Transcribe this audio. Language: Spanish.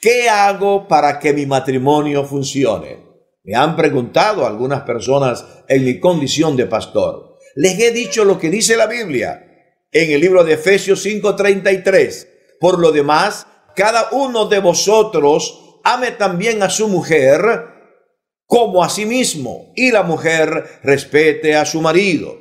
¿Qué hago para que mi matrimonio funcione? Me han preguntado algunas personas en mi condición de pastor. Les he dicho lo que dice la Biblia en el libro de Efesios 5:33. Por lo demás, cada uno de vosotros ame también a su mujer como a sí mismo, y la mujer respete a su marido.